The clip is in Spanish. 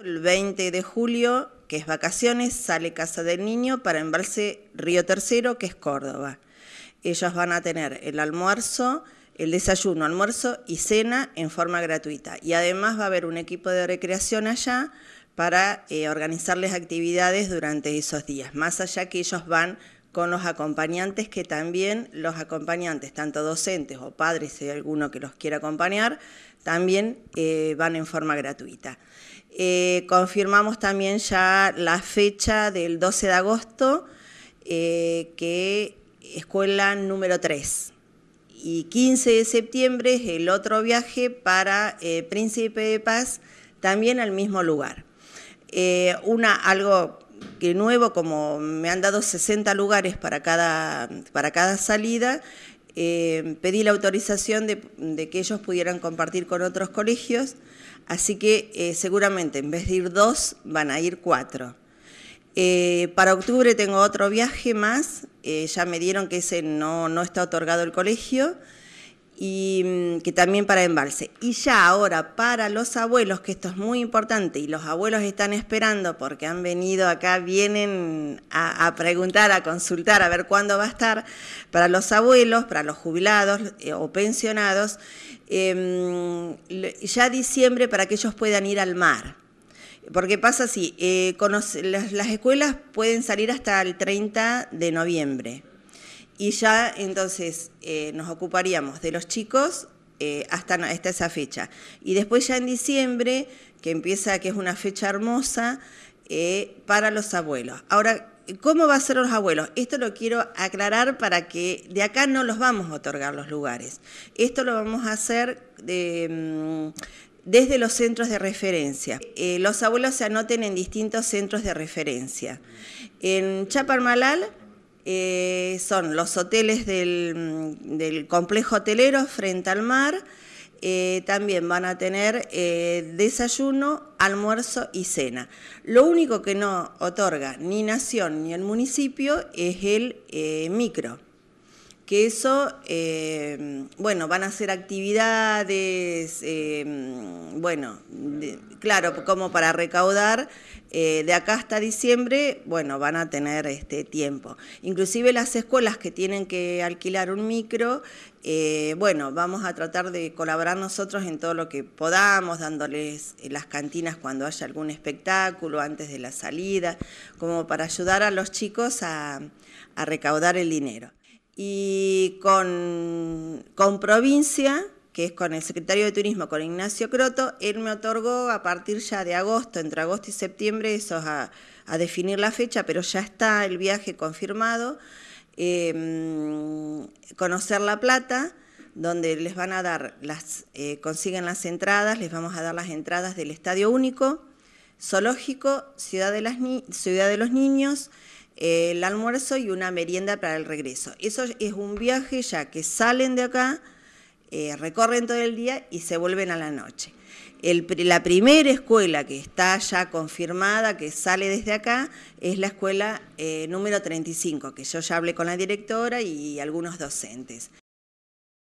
El 20 de julio, que es vacaciones, sale Casa del Niño para embalse Río Tercero, que es Córdoba. Ellos van a tener el almuerzo, el desayuno, almuerzo y cena en forma gratuita. Y además va a haber un equipo de recreación allá para eh, organizarles actividades durante esos días, más allá que ellos van con los acompañantes, que también los acompañantes, tanto docentes o padres, si alguno que los quiera acompañar, también eh, van en forma gratuita. Eh, confirmamos también ya la fecha del 12 de agosto, que eh, que escuela número 3. Y 15 de septiembre es el otro viaje para Príncipe de Paz, también al mismo lugar. una, algo que nuevo, como me han dado 60 lugares para cada, para cada salida, eh, pedí la autorización de, que ellos pudieran compartir con otros colegios, así que eh, seguramente en vez de ir dos, van a ir cuatro. Eh, para octubre tengo otro viaje más, ya me dieron que ese no, no está otorgado el colegio, y mm, que también para embalse. Y ya ahora para los abuelos, que esto es muy importante y los abuelos están esperando porque han venido acá, vienen a, preguntar, a consultar, a ver cuándo va a estar, para los abuelos, para los jubilados eh, o pensionados, em, ya diciembre para que ellos puedan ir al mar. Porque pasa así, eh, las escuelas pueden salir hasta el 30 de noviembre. Y ya entonces eh, nos ocuparíamos de los chicos eh, hasta, esa fecha. Y después ya en diciembre, que empieza, que es una fecha hermosa, eh, para los abuelos. Ahora, ¿cómo va a ser los abuelos? Esto lo quiero aclarar para que de acá no los vamos a otorgar los lugares. Esto lo vamos a hacer em, desde los centros de referencia. los abuelos se anoten en distintos centros de referencia. En Chaparmalal eh, son los hoteles del, complejo hotelero frente al mar. Eh, también van a tener eh, desayuno, almuerzo y cena. Lo único que no otorga ni Nación ni el municipio es el micro que eso, em, bueno, van a ser actividades, em, bueno, claro, como para recaudar, eh, de acá hasta diciembre, bueno, van a tener este tiempo. Inclusive las escuelas que tienen que alquilar un micro, eh, bueno, vamos a tratar de colaborar nosotros en todo lo que podamos, dándoles eh, las cantinas cuando haya algún espectáculo, antes de la salida, como para ayudar a los chicos a recaudar el dinero y con, provincia, que es con el secretario de Turismo, con Ignacio Croto, él me otorgó a partir ya de agosto, entre agosto y septiembre, eso es a, definir la fecha, pero ya está el viaje confirmado, em, conocer La Plata, donde les van a dar, las eh, consiguen las entradas, les vamos a dar las entradas del Estadio Único, Zoológico, Ciudad de, las Ciudad de los Niños, el almuerzo y una merienda para el regreso. Eso es un viaje ya que salen de acá, eh, recorren todo el día y se vuelven a la noche. la primera escuela que está ya confirmada, que sale desde acá, es la escuela eh, número 35, que yo ya hablé con la directora y algunos docentes.